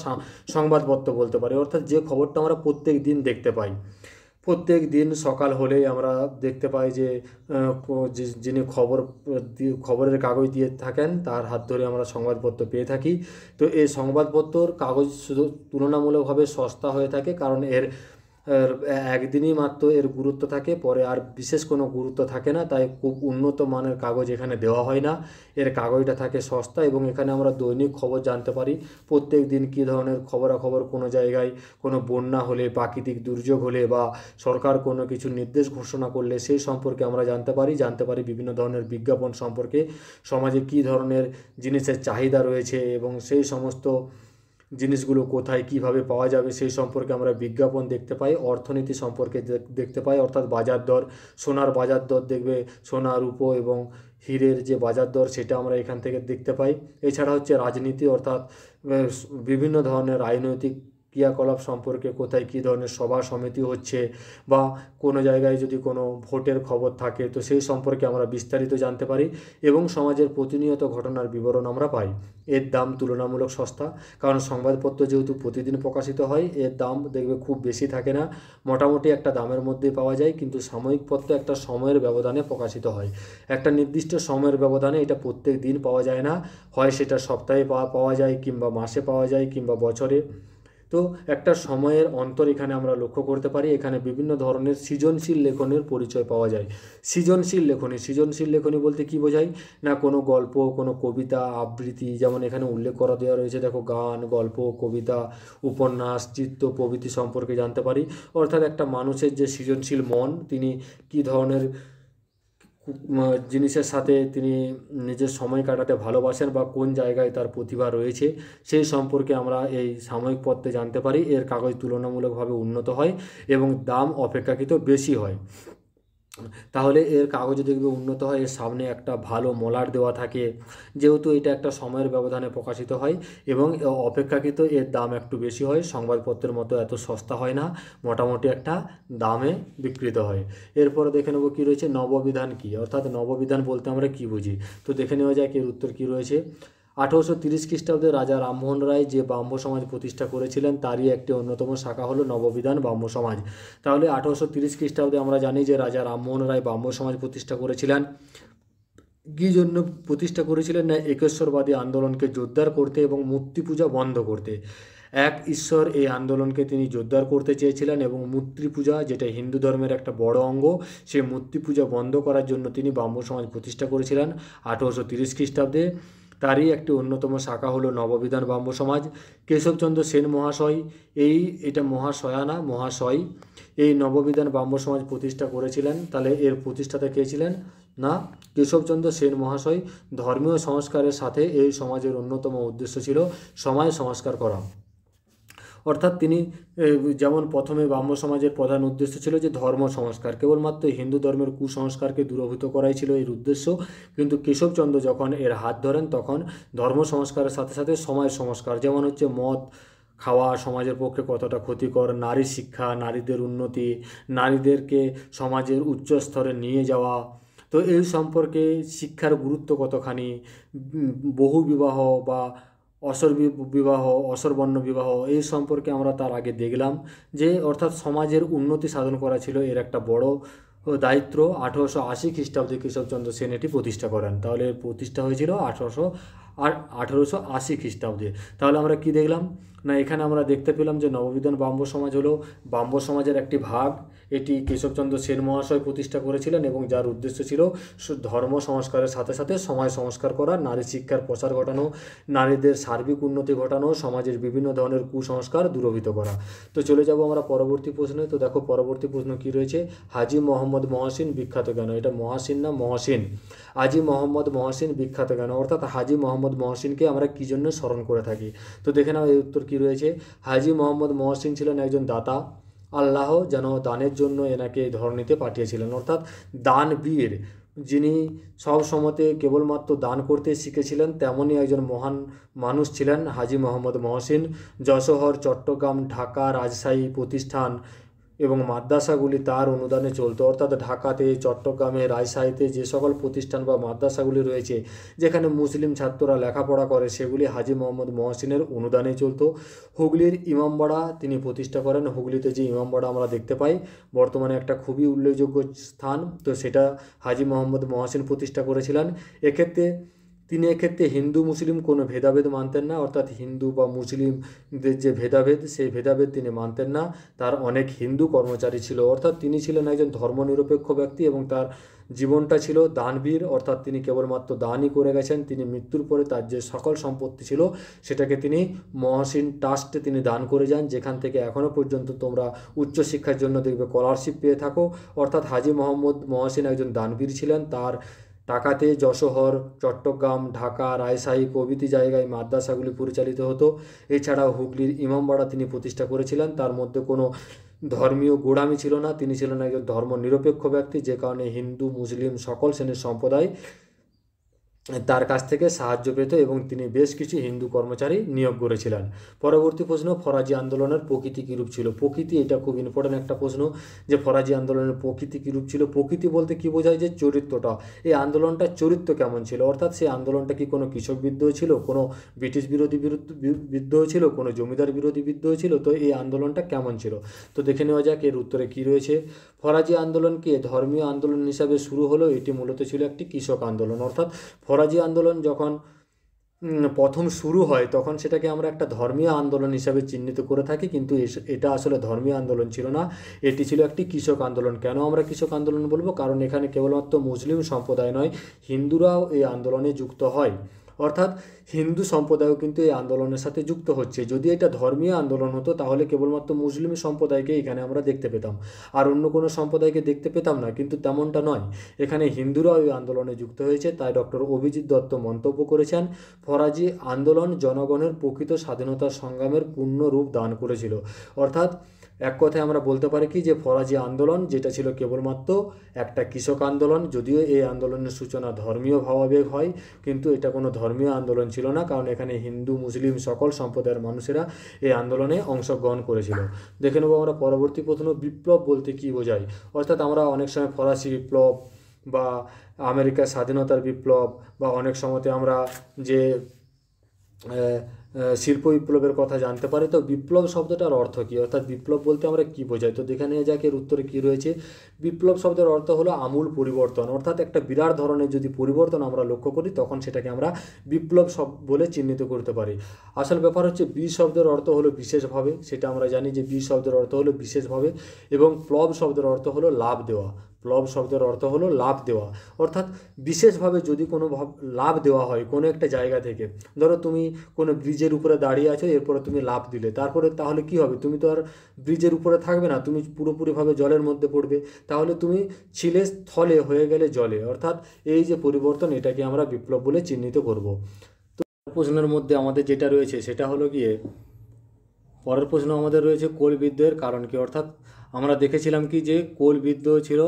সংবাদপত্র বলতে পারি অর্থাৎ যে খবরটা আমরা প্রত্যেক দিন দেখতে পাই প্রত্যেক দিন সকাল হলেই আমরা দেখতে পাই যে যিনি খবর খবরের কাগজ দিয়ে থাকেন তার হাত ধরে আমরা সংবাদপত্র পেয়ে থাকি তো এই সংবাদপত্রর কাগজ শুধু তুলনামূলকভাবে সস্তা হয়ে থাকে কারণ এর একদিনই মাত্র এর গুরুত্ব থাকে পরে আর বিশেষ কোনো গুরুত্ব থাকে না তাই খুব উন্নত মানের কাগজ এখানে দেওয়া হয় না এর কাগজটা থাকে সস্তা এবং এখানে আমরা দৈনিক খবর জানতে পারি প্রত্যেক দিন কী ধরনের খবরাখবর কোনো জায়গায় কোনো বন্যা হলে প্রাকৃতিক দুর্যোগ হলে বা সরকার কোনো কিছু নির্দেশ ঘোষণা করলে সেই সম্পর্কে আমরা জানতে পারি জানতে পারি বিভিন্ন ধরনের বিজ্ঞাপন সম্পর্কে সমাজে কী ধরনের জিনিসের চাহিদা রয়েছে এবং সেই সমস্ত জিনিসগুলো কোথায় কিভাবে পাওয়া যাবে সেই সম্পর্কে আমরা বিজ্ঞাপন দেখতে পাই অর্থনীতি সম্পর্কে দেখতে পাই অর্থাৎ বাজার দর সোনার বাজার দর দেখবে সোনা রূপো এবং হীরের যে বাজার দর সেটা আমরা এখান থেকে দেখতে পাই এছাড়া হচ্ছে রাজনীতি অর্থাৎ বিভিন্ন ধরনের রাজনৈতিক ক্রিয়াকলাপ সম্পর্কে কোথায় কী ধরনের সভা সমিতি হচ্ছে বা কোনো জায়গায় যদি কোনো ভোটের খবর থাকে তো সেই সম্পর্কে আমরা বিস্তারিত জানতে পারি এবং সমাজের প্রতিনিয়ত ঘটনার বিবরণ আমরা পাই এর দাম তুলনামূলক সস্তা কারণ সংবাদপত্র যেহেতু প্রতিদিন প্রকাশিত হয় এর দাম দেখবে খুব বেশি থাকে না মোটামুটি একটা দামের মধ্যে পাওয়া যায় কিন্তু সাময়িক পত্র একটা সময়ের ব্যবধানে প্রকাশিত হয় একটা নির্দিষ্ট সময়ের ব্যবধানে এটা প্রত্যেক দিন পাওয়া যায় না হয় সেটা সপ্তাহে পাওয়া যায় কিংবা মাসে পাওয়া যায় কিংবা বছরে তো একটা সময়ের অন্তর এখানে আমরা লক্ষ্য করতে পারি এখানে বিভিন্ন ধরনের সৃজনশীল লেখনের পরিচয় পাওয়া যায় সৃজনশীল লেখনী সৃজনশীল লেখনী বলতে কি বোঝায় না কোনো গল্প কোনো কবিতা আবৃত্তি যেমন এখানে উল্লেখ করা দেওয়া রয়েছে দেখো গান গল্প কবিতা উপন্যাস চিত্র প্রভৃতি সম্পর্কে জানতে পারি অর্থাৎ একটা মানুষের যে সৃজনশীল মন তিনি কি ধরনের জিনিসের সাথে তিনি নিজের সময় কাটাতে ভালোবাসেন বা কোন জায়গায় তার প্রতিভা রয়েছে সেই সম্পর্কে আমরা এই সাময়িক পত্রে জানতে পারি এর কাগজ তুলনামূলকভাবে উন্নত হয় এবং দাম অপেক্ষাকৃত বেশি হয় তাহলে এর কাগজে দেখবে উন্নত হয় এর সামনে একটা ভালো মলার দেওয়া থাকে যেহেতু এটা একটা সময়ের ব্যবধানে প্রকাশিত হয় এবং অপেক্ষাকৃত এর দাম একটু বেশি হয় সংবাদপত্রের মতো এত সস্তা হয় না মোটামুটি একটা দামে বিক্রিত হয় এরপরে দেখে নেবো কী রয়েছে নববিধান কী অর্থাৎ নববিধান বলতে আমরা কী বুঝি তো দেখে নেওয়া যাক এর উত্তর কী রয়েছে আঠেরোশো তিরিশ খ্রিস্টাব্দে রাজা রামমোহন রায় যে ব্রাহ্ম সমাজ প্রতিষ্ঠা করেছিলেন তারই একটি অন্যতম শাখা হলো নববিধান ব্রাহ্ম সমাজ তাহলে আঠেরোশো তিরিশ খ্রিস্টাব্দে আমরা জানি যে রাজা রামমোহন রায় ব্রাহ্ম সমাজ প্রতিষ্ঠা করেছিলেন কি জন্য প্রতিষ্ঠা করেছিলেন না একেশ্বরবাদী আন্দোলনকে জোরদার করতে এবং মূর্তি পূজা বন্ধ করতে এক ঈশ্বর এই আন্দোলনকে তিনি জোরদার করতে চেয়েছিলেন এবং মূর্তি পূজা যেটা হিন্দু ধর্মের একটা বড় অঙ্গ সেই মূর্তি পূজা বন্ধ করার জন্য তিনি ব্রাহ্ম সমাজ প্রতিষ্ঠা করেছিলেন আঠেরোশো তিরিশ খ্রিস্টাব্দে তারই একটি অন্যতম শাখা হলো নববিধান ব্রাহ্ম সমাজ কেশবচন্দ্র সেন মহাশয় এই এটা মহাশয়ানা মহাশয় এই নববিধান ব্রাহ্ম সমাজ প্রতিষ্ঠা করেছিলেন তাহলে এর প্রতিষ্ঠাতা কে ছিলেন না কেশবচন্দ্র সেন মহাশয় ধর্মীয় সংস্কারের সাথে এই সমাজের অন্যতম উদ্দেশ্য ছিল সমাজ সংস্কার করা অর্থাৎ তিনি যেমন প্রথমে ব্রাহ্ম সমাজের প্রধান উদ্দেশ্য ছিল যে ধর্ম সংস্কার কেবলমাত্র হিন্দু ধর্মের কুসংস্কারকে দূরভূত করাই ছিল এর উদ্দেশ্য কিন্তু কেশবচন্দ্র যখন এর হাত ধরেন তখন ধর্ম সংস্কারের সাথে সাথে সমাজ সংস্কার যেমন হচ্ছে মত খাওয়া সমাজের পক্ষে কতটা ক্ষতিকর নারী শিক্ষা নারীদের উন্নতি নারীদেরকে সমাজের উচ্চ স্তরে নিয়ে যাওয়া তো এই সম্পর্কে শিক্ষার গুরুত্ব কতখানি বহু বিবাহ বা অসর বিবাহ অসরবর্ণ বিবাহ এই সম্পর্কে আমরা তার আগে দেখলাম যে অর্থাৎ সমাজের উন্নতি সাধন করা ছিল এর একটা বড় দায়িত্ব আঠারোশো আশি খ্রিস্টাব্দে কেশবচন্দ্র সেন এটি প্রতিষ্ঠা করেন তাহলে প্রতিষ্ঠা হয়েছিল আঠারোশো আর আঠারোশো আশি খ্রিস্টাব্দে তাহলে আমরা কি দেখলাম না এখানে আমরা দেখতে পেলাম যে নববিধান বাম্ব সমাজ হলো বাম্ব সমাজের একটি ভাগ এটি কেশবচন্দ্র সেন মহাশয় প্রতিষ্ঠা করেছিলেন এবং যার উদ্দেশ্য ছিল ধর্ম সংস্কারের সাথে সাথে সমাজ সংস্কার করা নারী শিক্ষার প্রসার ঘটানো নারীদের সার্বিক উন্নতি ঘটানো সমাজের বিভিন্ন ধরনের কুসংস্কার দূরভূত করা তো চলে যাব আমরা পরবর্তী প্রশ্নে তো দেখো পরবর্তী প্রশ্ন কি রয়েছে হাজি মোহাম্মদ মহাসিন বিখ্যাত কেন এটা মহাসিন না মহাসিন হাজি মোহাম্মদ মহাসিন বিখ্যাত কেন অর্থাৎ হাজি মোহাম্মদ মহাসিনকে আমরা কী জন্য স্মরণ করে থাকি তো দেখে নাও এই উত্তর কী রয়েছে হাজি মোহাম্মদ মহাসিন ছিলেন একজন দাতা আল্লাহ যেন দানের জন্য এনাকে ধরনীতে পাঠিয়েছিলেন অর্থাৎ দানবীর যিনি সব সময়তে কেবলমাত্র দান করতে শিখেছিলেন তেমনই একজন মহান মানুষ ছিলেন হাজি মোহাম্মদ মহসিন যশোহর চট্টগ্রাম ঢাকা রাজশাহী প্রতিষ্ঠান এবং মাদ্রাসাগুলি তার অনুদানে চলতো অর্থাৎ ঢাকাতে চট্টগ্রামে রাজশাহীতে যে সকল প্রতিষ্ঠান বা মাদ্রাসাগুলি রয়েছে যেখানে মুসলিম ছাত্ররা লেখাপড়া করে সেগুলি হাজি মোহাম্মদ মহসিনের অনুদানে চলত হুগলির ইমামবাড়া তিনি প্রতিষ্ঠা করেন হুগলিতে যে ইমামবাড়া আমরা দেখতে পাই বর্তমানে একটা খুবই উল্লেখযোগ্য স্থান তো সেটা হাজি মোহাম্মদ মহসিন প্রতিষ্ঠা করেছিলেন এক্ষেত্রে তিনি এক্ষেত্রে হিন্দু মুসলিম কোনো ভেদাভেদ মানতেন না অর্থাৎ হিন্দু বা মুসলিমদের যে ভেদাভেদ সেই ভেদাভেদ তিনি মানতেন না তার অনেক হিন্দু কর্মচারী ছিল অর্থাৎ তিনি ছিলেন একজন ধর্মনিরপেক্ষ ব্যক্তি এবং তার জীবনটা ছিল দানবীর অর্থাৎ তিনি কেবলমাত্র দানই করে গেছেন তিনি মৃত্যুর পরে তার যে সকল সম্পত্তি ছিল সেটাকে তিনি মহাসীন ট্রাস্টে তিনি দান করে যান যেখান থেকে এখনও পর্যন্ত তোমরা উচ্চশিক্ষার জন্য দেখবে স্কলারশিপ পেয়ে থাকো অর্থাৎ হাজি মোহাম্মদ মহাসীন একজন দানবীর ছিলেন তার টাকাতে যশোহর চট্টগ্রাম ঢাকা রায়শাহী প্রভৃতি জায়গায় মাদ্রাসাগুলি পরিচালিত হতো এছাড়াও হুগলির ইমামবাড়া তিনি প্রতিষ্ঠা করেছিলেন তার মধ্যে কোনো ধর্মীয় গোড়ামি ছিল না তিনি ছিলেন একজন ধর্ম নিরপেক্ষ ব্যক্তি যে কারণে হিন্দু মুসলিম সকল শ্রেণীর সম্প্রদায় তার কাছ থেকে সাহায্য পেত এবং তিনি বেশ কিছু হিন্দু কর্মচারী নিয়োগ করেছিলেন পরবর্তী প্রশ্ন ফরাজি আন্দোলনের প্রকৃতি কীরূপ ছিল প্রকৃতি এটা খুব ইম্পর্ট্যান্ট একটা প্রশ্ন যে ফরাজি আন্দোলনের প্রকৃতি কীরূপ ছিল প্রকৃতি বলতে কী বোঝায় যে চরিত্রটা এই আন্দোলনটা চরিত্র কেমন ছিল অর্থাৎ সেই আন্দোলনটা কি কোনো কৃষক বিদ্রোহ ছিল কোনো ব্রিটিশ বিরোধী বিদ্রোহ ছিল কোনো জমিদার বিরোধী বিদ্রোহ ছিল তো এই আন্দোলনটা কেমন ছিল তো দেখে নেওয়া যাক এর উত্তরে কী রয়েছে ফরাজি আন্দোলনকে ধর্মীয় আন্দোলন হিসাবে শুরু হলো এটি মূলত ছিল একটি কৃষক আন্দোলন অর্থাৎ ফরাজি আন্দোলন যখন প্রথম শুরু হয় তখন সেটাকে আমরা একটা ধর্মীয় আন্দোলন হিসাবে চিহ্নিত করে থাকি কিন্তু এটা আসলে ধর্মীয় আন্দোলন ছিল না এটি ছিল একটি কৃষক আন্দোলন কেন আমরা কৃষক আন্দোলন বলবো কারণ এখানে কেবলমাত্র মুসলিম সম্প্রদায় নয় হিন্দুরাও এই আন্দোলনে যুক্ত হয় অর্থাৎ হিন্দু সম্প্রদায়ও কিন্তু এই আন্দোলনের সাথে যুক্ত হচ্ছে যদি এটা ধর্মীয় আন্দোলন হতো তাহলে কেবলমাত্র মুসলিম সম্প্রদায়কে এখানে আমরা দেখতে পেতাম আর অন্য কোনো সম্প্রদায়কে দেখতে পেতাম না কিন্তু তেমনটা নয় এখানে হিন্দুরাও এই আন্দোলনে যুক্ত হয়েছে তাই ডক্টর অভিজিৎ দত্ত মন্তব্য করেছেন ফরাজি আন্দোলন জনগণের প্রকৃত স্বাধীনতা সংগ্রামের পূর্ণ রূপ দান করেছিল অর্থাৎ এক কথায় আমরা বলতে পারি কি যে ফরাজি আন্দোলন যেটা ছিল কেবলমাত্র একটা কৃষক আন্দোলন যদিও এই আন্দোলনের সূচনা ধর্মীয় ভাবাবেগ হয় কিন্তু এটা কোনো ধর্মীয় আন্দোলন ছিল না কারণ এখানে হিন্দু মুসলিম সকল সম্প্রদায়ের মানুষেরা এই আন্দোলনে অংশগ্রহণ করেছিল দেখে নেব আমরা পরবর্তী প্রথম বিপ্লব বলতে কী বোঝায় অর্থাৎ আমরা অনেক সময় ফরাসি বিপ্লব বা আমেরিকার স্বাধীনতার বিপ্লব বা অনেক সময়তে আমরা যে শিল্প বিপ্লবের কথা জানতে পারি তো বিপ্লব শব্দটার অর্থ কী অর্থাৎ বিপ্লব বলতে আমরা কী বোঝাই তো দেখে নিয়ে যাক এর উত্তরে কী রয়েছে বিপ্লব শব্দের অর্থ হলো আমূল পরিবর্তন অর্থাৎ একটা বিরাট ধরনের যদি পরিবর্তন আমরা লক্ষ্য করি তখন সেটাকে আমরা বিপ্লব শব্দ বলে চিহ্নিত করতে পারি আসল ব্যাপার হচ্ছে বি শব্দের অর্থ হলো বিশেষভাবে সেটা আমরা জানি যে বি শব্দের অর্থ হলো বিশেষভাবে এবং প্লব শব্দের অর্থ হলো লাভ দেওয়া প্লব শব্দের অর্থ হলো লাভ দেওয়া অর্থাৎ বিশেষভাবে যদি কোনো লাভ দেওয়া হয় কোনো একটা জায়গা থেকে ধরো তুমি কোনো ব্রিজের উপরে দাঁড়িয়ে আছো এরপরে তুমি লাভ দিলে তারপরে তাহলে কি হবে তুমি তো আর ব্রিজের উপরে থাকবে না তুমি পুরোপুরিভাবে জলের মধ্যে পড়বে তাহলে তুমি ছিলে স্থলে হয়ে গেলে জলে অর্থাৎ এই যে পরিবর্তন এটাকে আমরা বিপ্লব বলে চিহ্নিত করব তো প্রশ্নের মধ্যে আমাদের যেটা রয়েছে সেটা হলো গিয়ে পরের প্রশ্ন আমাদের রয়েছে কোল বিদ্রোহের কারণ কি অর্থাৎ আমরা দেখেছিলাম কি যে কোল বিদ্রোহ ছিল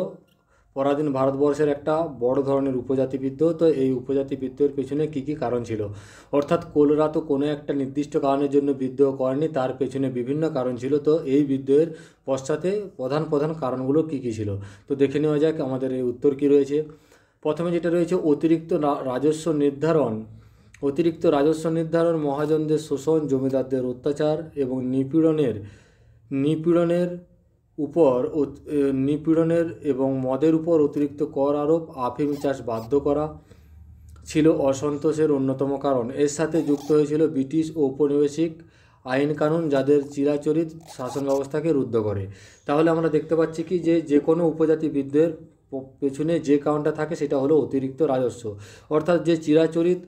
পরাধীন ভারতবর্ষের একটা বড় ধরনের উপজাতি বিদ্রোহ তো এই উপজাতি বিদ্রোহের পেছনে কী কী কারণ ছিল অর্থাৎ কোলরা তো কোনো একটা নির্দিষ্ট কারণের জন্য বিদ্রোহ করেনি তার পেছনে বিভিন্ন কারণ ছিল তো এই বিদ্রোহের পশ্চাতে প্রধান প্রধান কারণগুলো কী কী ছিল তো দেখে নেওয়া যাক আমাদের এই উত্তর কী রয়েছে প্রথমে যেটা রয়েছে অতিরিক্ত রাজস্ব নির্ধারণ অতিরিক্ত রাজস্ব নির্ধারণ মহাজনদের শোষণ জমিদারদের অত্যাচার এবং নিপীড়নের নিপীড়নের উপর নিপীড়নের এবং মদের উপর অতিরিক্ত কর আরোপ আফিম চাষ বাধ্য করা ছিল অসন্তোষের অন্যতম কারণ এর সাথে যুক্ত হয়েছিল ব্রিটিশ ঔপনিবেশিক আইন কানুন যাদের চিরাচরিত শাসন ব্যবস্থাকে রুদ্ধ করে তাহলে আমরা দেখতে পাচ্ছি কি যে যে কোনো উপজাতি বিদ্যের পেছনে যে কারণটা থাকে সেটা হলো অতিরিক্ত রাজস্ব অর্থাৎ যে চিরাচরিত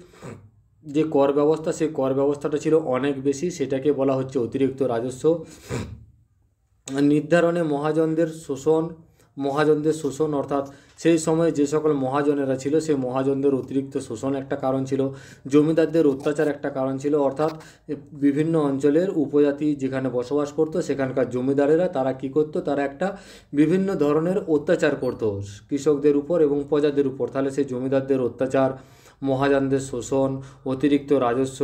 যে কর ব্যবস্থা সেই কর ব্যবস্থাটা ছিল অনেক বেশি সেটাকে বলা হচ্ছে অতিরিক্ত রাজস্ব নির্ধারণে মহাজনদের শোষণ মহাজনদের শোষণ অর্থাৎ সেই সময়ে যে সকল মহাজনেরা ছিল সেই মহাজনদের অতিরিক্ত শোষণ একটা কারণ ছিল জমিদারদের অত্যাচার একটা কারণ ছিল অর্থাৎ বিভিন্ন অঞ্চলের উপজাতি যেখানে বসবাস করত সেখানকার জমিদারেরা তারা কি করত তারা একটা বিভিন্ন ধরনের অত্যাচার করত কৃষকদের উপর এবং প্রজাদের উপর তাহলে সেই জমিদারদের অত্যাচার মহাজনদের শোষণ অতিরিক্ত রাজস্ব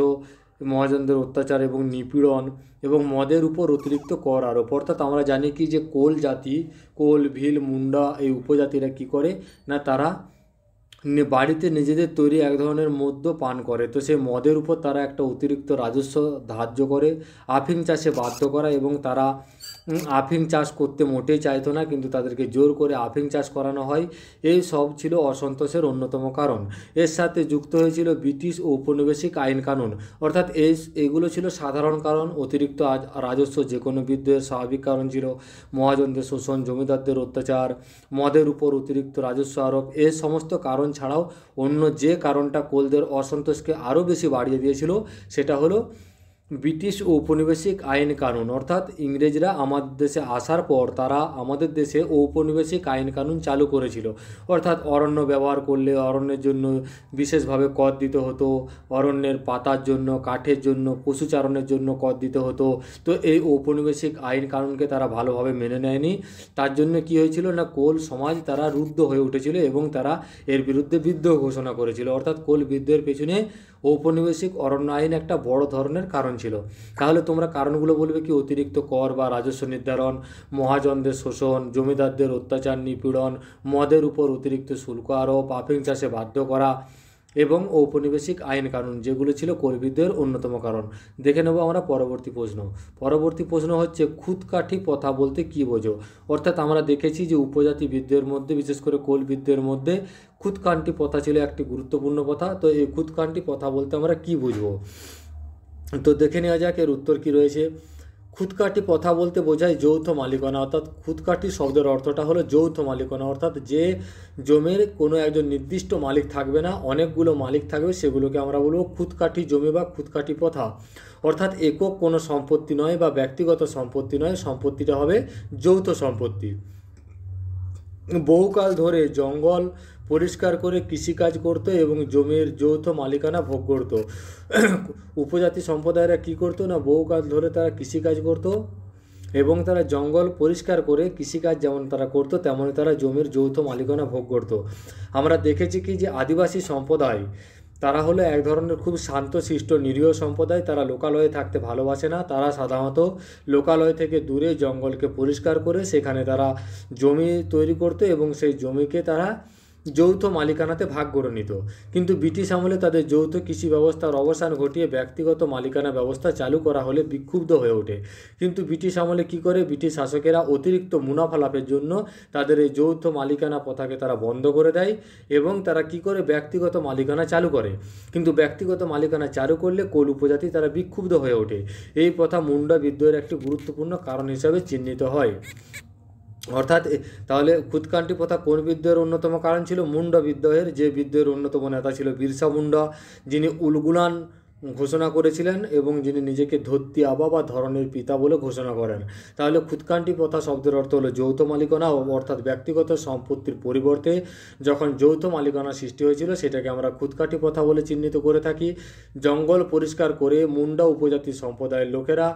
মহাজনদের অত্যাচার এবং নিপীড়ন এবং মদের উপর অতিরিক্ত কর আরোপ অর্থাৎ আমরা জানি কি যে কোল জাতি কোল ভিল মুন্ডা এই উপজাতিরা কি করে না তারা বাড়িতে নিজেদের তৈরি এক ধরনের মদ্য পান করে তো সেই মদের উপর তারা একটা অতিরিক্ত রাজস্ব ধার্য করে আফিম চাষে বাধ্য করা এবং তারা আফিম চাষ করতে মোটেই চাইতো না কিন্তু তাদেরকে জোর করে আফিম চাষ করানো হয় এই সব ছিল অসন্তোষের অন্যতম কারণ এর সাথে যুক্ত হয়েছিল ব্রিটিশ ঔপনিবেশিক আইন কানুন অর্থাৎ এই এগুলো ছিল সাধারণ কারণ অতিরিক্ত রাজস্ব যে কোনো বিদ্রোহের স্বাভাবিক কারণ ছিল মহাজনদের শোষণ জমিদারদের অত্যাচার মদের উপর অতিরিক্ত রাজস্ব আরোপ এই সমস্ত কারণ ছাড়াও অন্য যে কারণটা কোলদের অসন্তোষকে আরও বেশি বাড়িয়ে দিয়েছিল সেটা হলো ব্রিটিশ ঔপনিবেশিক আইন কানুন অর্থাৎ ইংরেজরা আমাদের দেশে আসার পর তারা আমাদের দেশে ঔপনিবেশিক আইন কানুন চালু করেছিল অর্থাৎ অরণ্য ব্যবহার করলে অরণ্যের জন্য বিশেষভাবে কর দিতে হতো অরণ্যের পাতার জন্য কাঠের জন্য পশুচারণের জন্য কর দিতে হতো তো এই ঔপনিবেশিক আইন কানুনকে তারা ভালোভাবে মেনে নেয়নি তার জন্য কি হয়েছিল না কোল সমাজ তারা রুদ্ধ হয়ে উঠেছিল এবং তারা এর বিরুদ্ধে বিদ্রোহ ঘোষণা করেছিল অর্থাৎ কোল বিদ্রোহের পেছনে ঔপনিবেশিক অরণ্য আইন একটা বড় ধরনের কারণ ছিল তাহলে তোমরা কারণগুলো বলবে কি অতিরিক্ত কর বা রাজস্ব নির্ধারণ মহাজনদের শোষণ জমিদারদের অত্যাচার নিপীড়ন মদের উপর অতিরিক্ত শুল্ক আরোপ আফিং চাষে বাধ্য করা এবং ঔপনিবেশিক আইন কানুন যেগুলো ছিল কর্মীদের অন্যতম কারণ দেখে নেব আমরা পরবর্তী প্রশ্ন পরবর্তী প্রশ্ন হচ্ছে খুদকাঠি প্রথা বলতে কী বোঝো অর্থাৎ আমরা দেখেছি যে উপজাতি বিদ্যের মধ্যে বিশেষ করে কোল মধ্যে খুদকান্টি প্রথা ছিল একটি গুরুত্বপূর্ণ কথা তো এই খুদকান্টি প্রথা বলতে আমরা কী বুঝবো তো দেখে নেওয়া যাক এর উত্তর কি রয়েছে খুদকাটি কথা বলতে বোঝায় যৌথ মালিকানা অর্থাৎ খুদকাটি শব্দের অর্থটা হলো যৌথ মালিকানা অর্থাৎ যে জমির কোনো একজন নির্দিষ্ট মালিক থাকবে না অনেকগুলো মালিক থাকবে সেগুলোকে আমরা বলবো খুদকাঠি জমি বা খুদকাঠি প্রথা অর্থাৎ একক কোনো সম্পত্তি নয় বা ব্যক্তিগত সম্পত্তি নয় সম্পত্তিটা হবে যৌথ সম্পত্তি বহুকাল ধরে জঙ্গল পরিষ্কার করে কৃষিকাজ করত এবং জমির যৌথ মালিকানা ভোগ করত উপজাতি সম্প্রদায়রা কি করতো না বহুকাল ধরে তারা কৃষিকাজ করত এবং তারা জঙ্গল পরিষ্কার করে কৃষিকাজ যেমন তারা করতো তেমনই তারা জমির যৌথ মালিকানা ভোগ করত আমরা দেখেছি কি যে আদিবাসী সম্প্রদায় তারা হলো এক ধরনের খুব শান্তশিষ্ট নিরীহ সম্প্রদায় তারা লোকালয়ে থাকতে ভালোবাসে না তারা সাধারণত লোকালয় থেকে দূরে জঙ্গলকে পরিষ্কার করে সেখানে তারা জমি তৈরি করতো এবং সেই জমিকে তারা যৌথ মালিকানাতে ভাগ করে নিত কিন্তু ব্রিটিশ আমলে তাদের যৌথ কৃষি ব্যবস্থার অবসান ঘটিয়ে ব্যক্তিগত মালিকানা ব্যবস্থা চালু করা হলে বিক্ষুব্ধ হয়ে ওঠে কিন্তু ব্রিটিশ আমলে কি করে ব্রিটিশ শাসকেরা অতিরিক্ত মুনাফা লাভের জন্য তাদের এই যৌথ মালিকানা প্রথাকে তারা বন্ধ করে দেয় এবং তারা কি করে ব্যক্তিগত মালিকানা চালু করে কিন্তু ব্যক্তিগত মালিকানা চালু করলে কোল উপজাতি তারা বিক্ষুব্ধ হয়ে ওঠে এই প্রথা মুন্ডা বিদ্রোহের একটি গুরুত্বপূর্ণ কারণ হিসাবে চিহ্নিত হয় অর্থাৎ তাহলে খুদকান্টি প্রথা কোন বিদ্রোহের অন্যতম কারণ ছিল মুন্ড বিদ্রোহের যে বিদ্রোহের অন্যতম নেতা ছিল বিরসা মুন্ডা যিনি উলগুলান ঘোষণা করেছিলেন এবং যিনি নিজেকে ধত্তি আবা বা ধরনের পিতা বলে ঘোষণা করেন তাহলে খুদকান্টি প্রথা শব্দের অর্থ হলো যৌথ মালিকানা অর্থাৎ ব্যক্তিগত সম্পত্তির পরিবর্তে যখন যৌথ মালিকানা সৃষ্টি হয়েছিল সেটাকে আমরা খুদকাটি প্রথা বলে চিহ্নিত করে থাকি জঙ্গল পরিষ্কার করে মুন্ডা উপজাতি সম্প্রদায়ের লোকেরা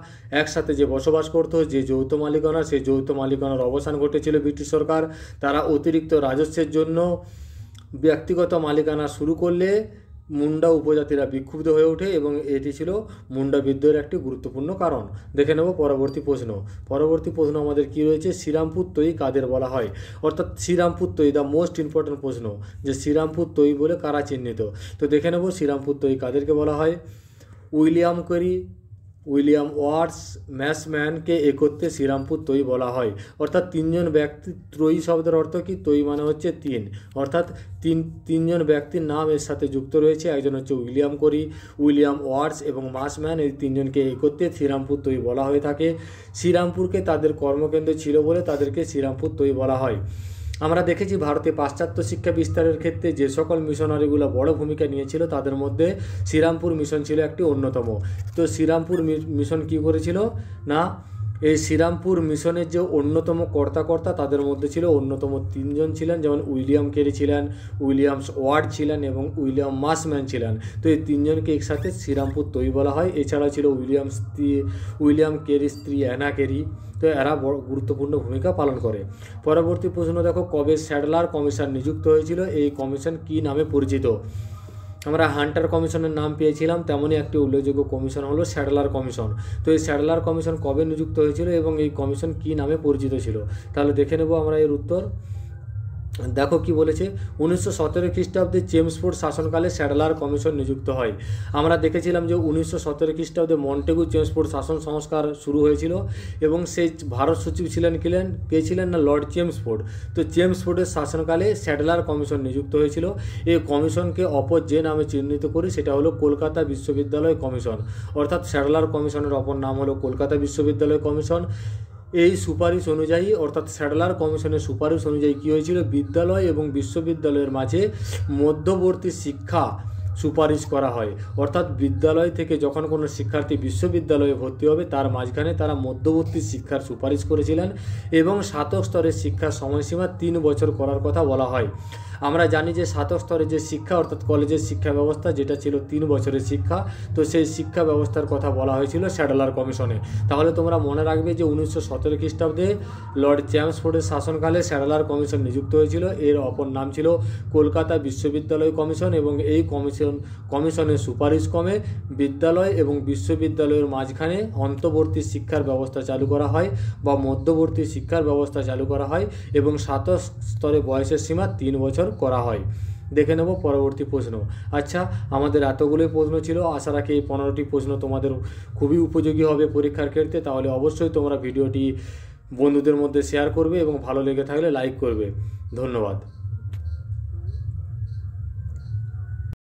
একসাথে যে বসবাস করত যে যৌথ মালিকানা সেই যৌথ মালিকানার অবসান ঘটেছিল ব্রিটিশ সরকার তারা অতিরিক্ত রাজস্বের জন্য ব্যক্তিগত মালিকানা শুরু করলে মুন্ডা উপজাতিরা বিক্ষুব্ধ হয়ে ওঠে এবং এটি ছিল মুন্ডা বিদ্রোহের একটি গুরুত্বপূর্ণ কারণ দেখে নেব পরবর্তী প্রশ্ন পরবর্তী প্রশ্ন আমাদের কি রয়েছে শ্রীরামপুর তৈ কাদের বলা হয় অর্থাৎ শ্রীরামপুর তৈ দ্য মোস্ট ইম্পর্ট্যান্ট প্রশ্ন যে শ্রীরামপুর তৈ বলে কারা চিহ্নিত তো দেখে নেব শ্রীরামপুর তৈ কাদেরকে বলা হয় উইলিয়াম করি উইলিয়াম ওয়ার্স ম্যাসম্যানকে একত্রে শ্রীরামপুর তৈ বলা হয় অর্থাৎ তিনজন ব্যক্তি ত্রয়ী শব্দের অর্থ কি তৈ মানে হচ্ছে তিন অর্থাৎ তিন তিনজন ব্যক্তির নাম এর সাথে যুক্ত রয়েছে একজন হচ্ছে উইলিয়াম করি উইলিয়াম ওয়ার্স এবং মাসম্যান এই তিনজনকে একত্রে শ্রীরামপুর তৈ বলা হয়ে থাকে শ্রীরামপুরকে তাদের কর্মকেন্দ্র ছিল বলে তাদেরকে শ্রীরামপুর তৈ বলা হয় আমরা দেখেছি ভারতে পাশ্চাত্য শিক্ষা বিস্তারের ক্ষেত্রে যে সকল মিশনারিগুলো বড় ভূমিকা নিয়েছিল তাদের মধ্যে শ্রীরামপুর মিশন ছিল একটি অন্যতম তো শ্রীরামপুর মিশন কি করেছিল না এই শ্রীরামপুর মিশনের যে অন্যতম কর্তাকর্তা তাদের মধ্যে ছিল অন্যতম তিনজন ছিলেন যেমন উইলিয়াম কেরি ছিলেন উইলিয়ামস ওয়ার্ড ছিলেন এবং উইলিয়াম মাসম্যান ছিলেন তো এই তিনজনকে একসাথে শ্রীরামপুর তৈ বলা হয় এছাড়া ছিল উইলিয়াম স্ত্রী উইলিয়াম কেরি স্ত্রী অ্যানা কেরি তো এরা বড় গুরুত্বপূর্ণ ভূমিকা পালন করে পরবর্তী প্রশ্ন দেখো কবে স্যাডলার কমিশন নিযুক্ত হয়েছিল এই কমিশন কি নামে পরিচিত আমরা হান্টার কমিশনের নাম পেয়েছিলাম তেমনই একটি উল্লেখযোগ্য কমিশন হলো স্যাডলার কমিশন তো এই স্যাডলার কমিশন কবে নিযুক্ত হয়েছিল এবং এই কমিশন কি নামে পরিচিত ছিল তাহলে দেখে নেব আমরা এর উত্তর দেখো কি বলেছে উনিশশো সতেরো খ্রিস্টাব্দে চেমসফোর্ড শাসনকালে স্যাডলার কমিশন নিযুক্ত হয় আমরা দেখেছিলাম যে উনিশশো সতেরো খ্রিস্টাব্দে মন্টেগু চেমসফোর্ড শাসন সংস্কার শুরু হয়েছিল এবং সেই ভারত সচিব ছিলেন কিলেন কে ছিলেন না লর্ড চেমসফোর্ড তো চেমসফোর্ডের শাসনকালে স্যাডলার কমিশন নিযুক্ত হয়েছিল এই কমিশনকে অপর যে নামে চিহ্নিত করি সেটা হলো কলকাতা বিশ্ববিদ্যালয় কমিশন অর্থাৎ স্যাডলার কমিশনের অপর নাম হলো কলকাতা বিশ্ববিদ্যালয় কমিশন এই সুপারিশ অনুযায়ী অর্থাৎ স্যাডলার কমিশনের সুপারিশ অনুযায়ী কী হয়েছিল বিদ্যালয় এবং বিশ্ববিদ্যালয়ের মাঝে মধ্যবর্তী শিক্ষা সুপারিশ করা হয় অর্থাৎ বিদ্যালয় থেকে যখন কোনো শিক্ষার্থী বিশ্ববিদ্যালয়ে ভর্তি হবে তার মাঝখানে তারা মধ্যবর্তী শিক্ষার সুপারিশ করেছিলেন এবং স্নাতক স্তরের শিক্ষার সময়সীমা তিন বছর করার কথা বলা হয় আমরা জানি যে স্নাতক স্তরে যে শিক্ষা অর্থাৎ কলেজের শিক্ষা ব্যবস্থা যেটা ছিল তিন বছরের শিক্ষা তো সেই শিক্ষা ব্যবস্থার কথা বলা হয়েছিল স্যাডলার কমিশনে তাহলে তোমরা মনে রাখবে যে উনিশশো সতেরো খ্রিস্টাব্দে লর্ড চ্যামসফোর্ডের শাসনকালে স্যাডলার কমিশন নিযুক্ত হয়েছিল এর অপর নাম ছিল কলকাতা বিশ্ববিদ্যালয় কমিশন এবং এই কমিশন কমিশনের সুপারিশ ক্রমে বিদ্যালয় এবং বিশ্ববিদ্যালয়ের মাঝখানে অন্তর্বর্তী শিক্ষার ব্যবস্থা চালু করা হয় বা মধ্যবর্তী শিক্ষার ব্যবস্থা চালু করা হয় এবং স্নাতক স্তরে বয়সের সীমা তিন বছর উত্তর করা হয় দেখে নেব পরবর্তী প্রশ্ন আচ্ছা আমাদের এতগুলোই প্রশ্ন ছিল আশা রাখি এই পনেরোটি প্রশ্ন তোমাদের খুবই উপযোগী হবে পরীক্ষার ক্ষেত্রে তাহলে অবশ্যই তোমরা ভিডিওটি বন্ধুদের মধ্যে শেয়ার করবে এবং ভালো লেগে থাকলে লাইক করবে ধন্যবাদ